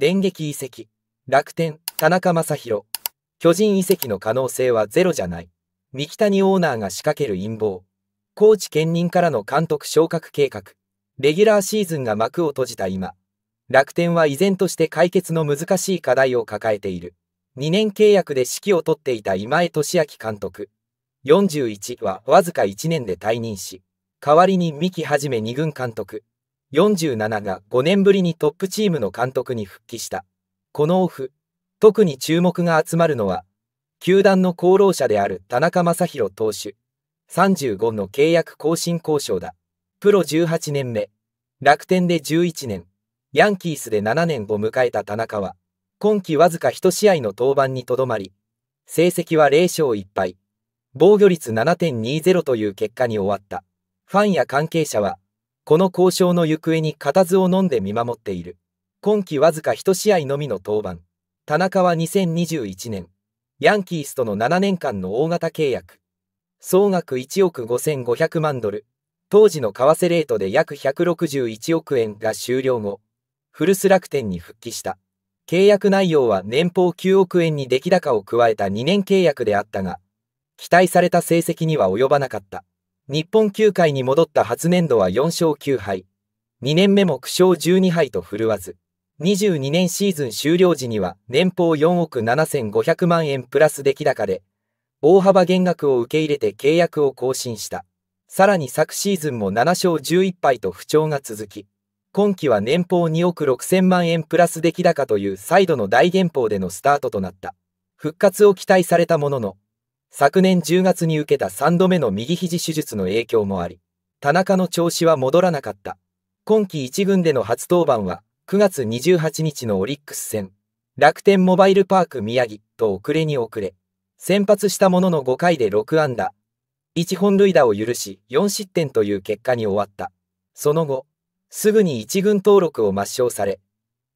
電撃移籍、楽天、田中将大、巨人移籍の可能性はゼロじゃない。三木谷オーナーが仕掛ける陰謀。高知県人任からの監督昇格計画。レギュラーシーズンが幕を閉じた今、楽天は依然として解決の難しい課題を抱えている。2年契約で指揮を執っていた今江俊明監督。41はわずか1年で退任し、代わりに三木はじめ2軍監督。47が5年ぶりにトップチームの監督に復帰した。このオフ、特に注目が集まるのは、球団の功労者である田中将大投手、35の契約更新交渉だ。プロ18年目、楽天で11年、ヤンキースで7年を迎えた田中は、今季わずか1試合の登板にとどまり、成績は0勝1敗、防御率7.20という結果に終わった。ファンや関係者は、この交渉の行方に固唾を飲んで見守っている。今季わずか1試合のみの登板。田中は2021年、ヤンキースとの7年間の大型契約。総額1億5500万ドル。当時の為替レートで約161億円が終了後、フルス楽天に復帰した。契約内容は年俸9億円に出来高を加えた2年契約であったが、期待された成績には及ばなかった。日本球界に戻った初年度は4勝9敗。2年目も苦勝12敗と振るわず、22年シーズン終了時には年俸4億7500万円プラス出来高で、大幅減額を受け入れて契約を更新した。さらに昨シーズンも7勝11敗と不調が続き、今季は年俸2億6000万円プラス出来高という再度の大減俸でのスタートとなった。復活を期待されたものの、昨年10月に受けた3度目の右肘手術の影響もあり、田中の調子は戻らなかった。今季1軍での初登板は、9月28日のオリックス戦、楽天モバイルパーク宮城と遅れに遅れ、先発したものの5回で6安打、1本塁打を許し4失点という結果に終わった。その後、すぐに1軍登録を抹消され、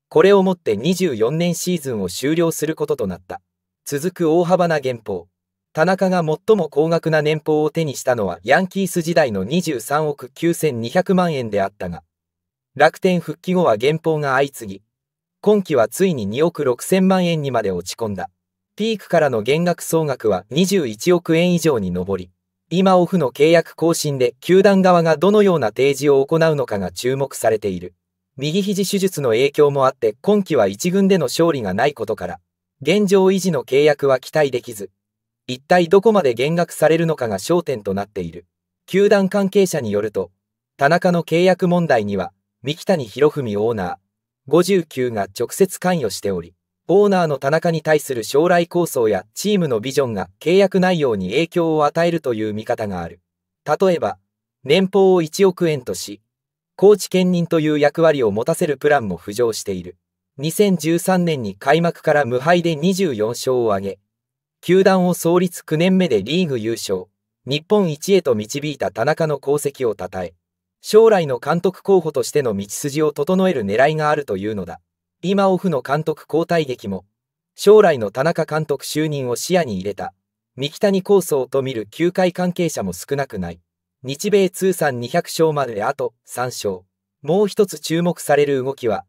これをもって24年シーズンを終了することとなった。続く大幅な減俸。田中が最も高額な年俸を手にしたのはヤンキース時代の23億9200万円であったが、楽天復帰後は減俸が相次ぎ、今季はついに2億6000万円にまで落ち込んだ。ピークからの減額総額は21億円以上に上り、今オフの契約更新で球団側がどのような提示を行うのかが注目されている。右肘手術の影響もあって今季は一軍での勝利がないことから、現状維持の契約は期待できず、一体どこまで減額されるのかが焦点となっている。球団関係者によると、田中の契約問題には、三木谷博文オーナー、59が直接関与しており、オーナーの田中に対する将来構想やチームのビジョンが契約内容に影響を与えるという見方がある。例えば、年俸を1億円とし、コーチ兼任という役割を持たせるプランも浮上している。2013年に開幕から無敗で24勝を挙げ、球団を創立9年目でリーグ優勝、日本一へと導いた田中の功績を称え、将来の監督候補としての道筋を整える狙いがあるというのだ。今オフの監督交代劇も、将来の田中監督就任を視野に入れた、三木谷構想と見る球界関係者も少なくない。日米通算200勝まであと3勝。もう一つ注目される動きは、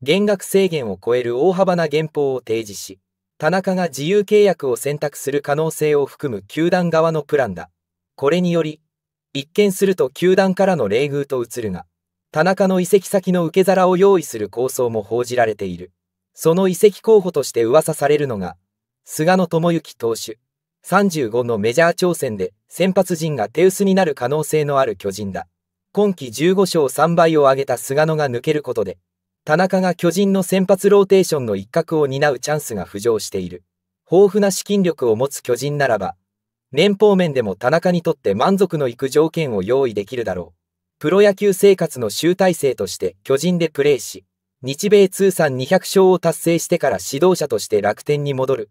減額制限を超える大幅な減法を提示し、田中が自由契約を選択する可能性を含む球団側のプランだ。これにより、一見すると球団からの冷遇と映るが、田中の移籍先の受け皿を用意する構想も報じられている。その移籍候補として噂されるのが、菅野智之投手。35のメジャー挑戦で先発陣が手薄になる可能性のある巨人だ。今季15勝3敗を挙げた菅野が抜けることで、田中が巨人の先発ローテーションの一角を担うチャンスが浮上している。豊富な資金力を持つ巨人ならば、年俸面でも田中にとって満足のいく条件を用意できるだろう。プロ野球生活の集大成として巨人でプレーし、日米通算200勝を達成してから指導者として楽天に戻る。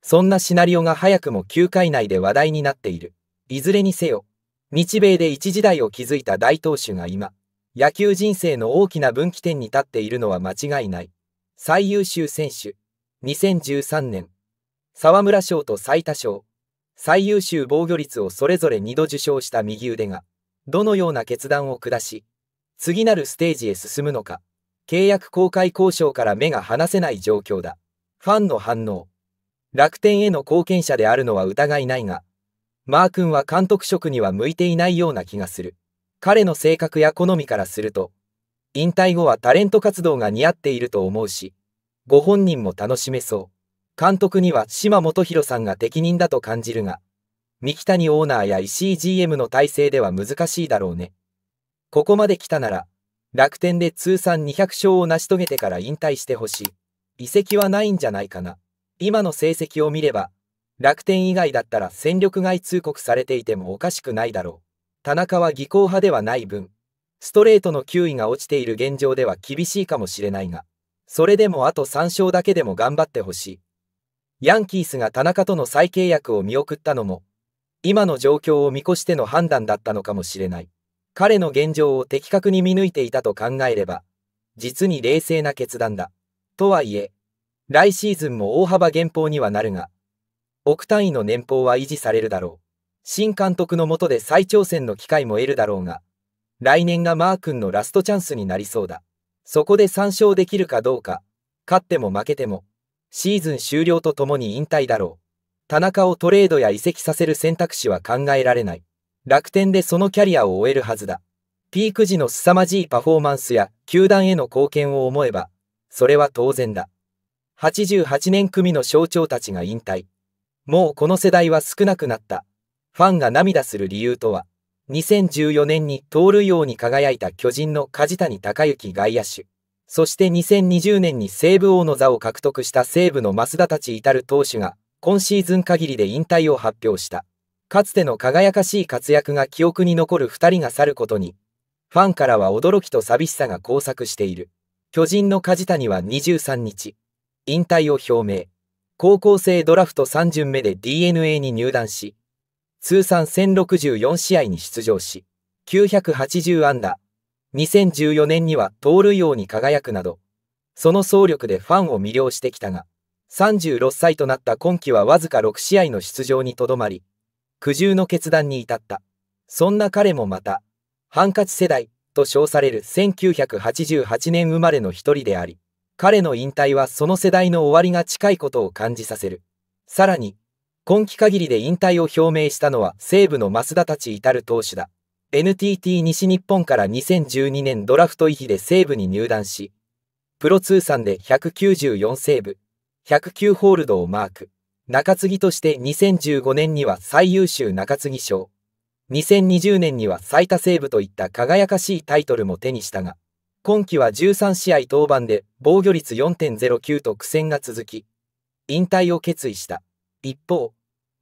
そんなシナリオが早くも球界内で話題になっている。いずれにせよ、日米で一時代を築いた大投手が今、野球人生の大きな分岐点に立っているのは間違いない。最優秀選手、2013年、沢村賞と最多賞、最優秀防御率をそれぞれ2度受賞した右腕が、どのような決断を下し、次なるステージへ進むのか、契約公開交渉から目が離せない状況だ。ファンの反応。楽天への貢献者であるのは疑いないが、マー君は監督職には向いていないような気がする。彼の性格や好みからすると、引退後はタレント活動が似合っていると思うし、ご本人も楽しめそう。監督には島本博さんが適任だと感じるが、三木谷オーナーや石井 GM の体制では難しいだろうね。ここまで来たなら、楽天で通算200勝を成し遂げてから引退してほしい。移籍はないんじゃないかな。今の成績を見れば、楽天以外だったら戦力外通告されていてもおかしくないだろう。田中は技巧派ではない分、ストレートの球威が落ちている現状では厳しいかもしれないが、それでもあと3勝だけでも頑張ってほしい。ヤンキースが田中との再契約を見送ったのも、今の状況を見越しての判断だったのかもしれない。彼の現状を的確に見抜いていたと考えれば、実に冷静な決断だ。とはいえ、来シーズンも大幅減俸にはなるが、億単位の年俸は維持されるだろう。新監督の下で再挑戦の機会も得るだろうが、来年がマー君のラストチャンスになりそうだ。そこで参照できるかどうか、勝っても負けても、シーズン終了とともに引退だろう。田中をトレードや移籍させる選択肢は考えられない。楽天でそのキャリアを終えるはずだ。ピーク時の凄まじいパフォーマンスや球団への貢献を思えば、それは当然だ。88年組の象徴たちが引退。もうこの世代は少なくなった。ファンが涙する理由とは、2014年に盗塁王に輝いた巨人の梶谷隆之外野手、そして2020年に西武王の座を獲得した西武の増田たち至る投手が、今シーズン限りで引退を発表した。かつての輝かしい活躍が記憶に残る2人が去ることに、ファンからは驚きと寂しさが交錯している。巨人の梶谷は23日、引退を表明。高校生ドラフト3巡目で DNA に入団し、通算1064試合に出場し、980安打、2014年には盗塁王に輝くなど、その総力でファンを魅了してきたが、36歳となった今季はわずか6試合の出場にとどまり、苦渋の決断に至った。そんな彼もまた、ハンカチ世代と称される1988年生まれの一人であり、彼の引退はその世代の終わりが近いことを感じさせる。さらに、今季限りで引退を表明したのは西武の増田たち至る投手だ。NTT 西日本から2012年ドラフト維持で西武に入団し、プロ通算で194セーブ、109ホールドをマーク。中継ぎとして2015年には最優秀中継ぎ賞、2020年には最多セーブといった輝かしいタイトルも手にしたが、今季は13試合登板で防御率4.09と苦戦が続き、引退を決意した。一方、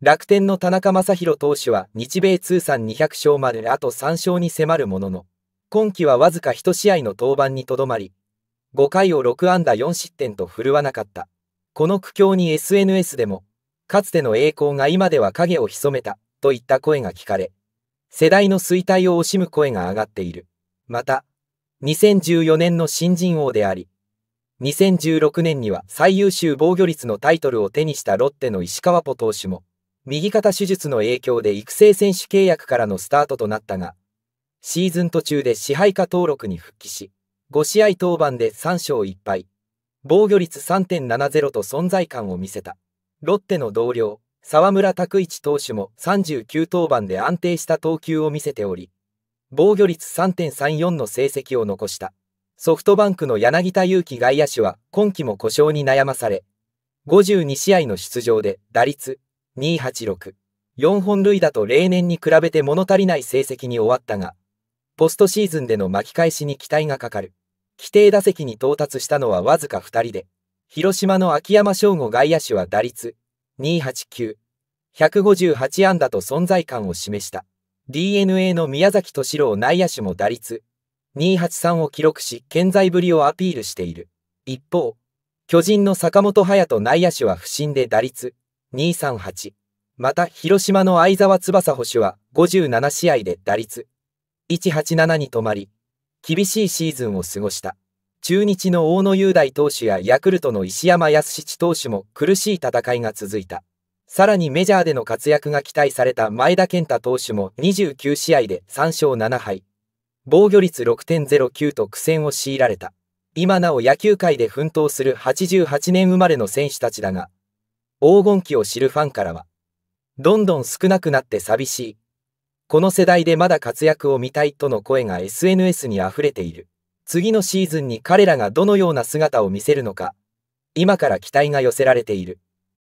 楽天の田中将大投手は日米通算200勝まであと3勝に迫るものの、今季はわずか1試合の登板にとどまり、5回を6安打4失点と振るわなかった。この苦境に SNS でも、かつての栄光が今では影を潜めた、といった声が聞かれ、世代の衰退を惜しむ声が上がっている。また、2014年の新人王であり、2016年には最優秀防御率のタイトルを手にしたロッテの石川ポ投手も、右肩手術の影響で育成選手契約からのスタートとなったが、シーズン途中で支配下登録に復帰し、5試合登板で3勝1敗、防御率3.70と存在感を見せた。ロッテの同僚、沢村拓一投手も39登板で安定した投球を見せており、防御率3.34の成績を残した。ソフトバンクの柳田祐希外野手は今季も故障に悩まされ、52試合の出場で打率286、4本塁打と例年に比べて物足りない成績に終わったが、ポストシーズンでの巻き返しに期待がかかる。規定打席に到達したのはわずか2人で、広島の秋山翔吾外野手は打率289、158安打と存在感を示した。DNA の宮崎敏郎内野手も打率283を記録し、健在ぶりをアピールしている。一方、巨人の坂本隼人内野手は不振で打率238。また、広島の相沢翼捕手は57試合で打率187に止まり、厳しいシーズンを過ごした。中日の大野雄大投手やヤクルトの石山康七投手も苦しい戦いが続いた。さらにメジャーでの活躍が期待された前田健太投手も29試合で3勝7敗、防御率6.09と苦戦を強いられた。今なお野球界で奮闘する88年生まれの選手たちだが、黄金期を知るファンからは、どんどん少なくなって寂しい。この世代でまだ活躍を見たいとの声が SNS に溢れている。次のシーズンに彼らがどのような姿を見せるのか、今から期待が寄せられている。